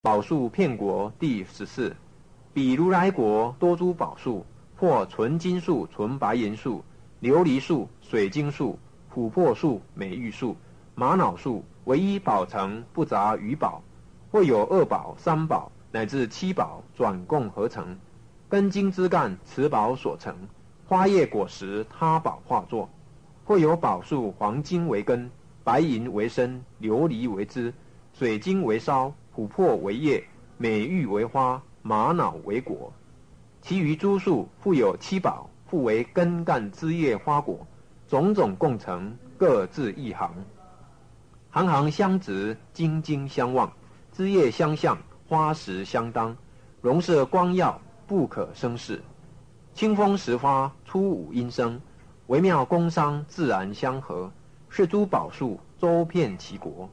宝树骗国第十四，比如来国多诸宝树，或纯金树、纯白银树、琉璃树、水晶树、琥珀树、美玉树、玛瑙树，唯一宝成，不杂于宝。或有二宝、三宝乃至七宝转共合成，根茎枝干此宝所成，花叶果实他宝化作。或有宝树，黄金为根，白银为身，琉璃为枝，水晶为梢。琥珀为叶，美玉为花，玛瑙为果，其余诸树复有七宝，复为根干枝叶花果，种种共成，各自一行，行行相直，茎茎相望，枝叶相向，花实相当，容色光耀，不可生事。清风时花，初五音声，微妙宫商，自然相合，是珠宝树周遍其国。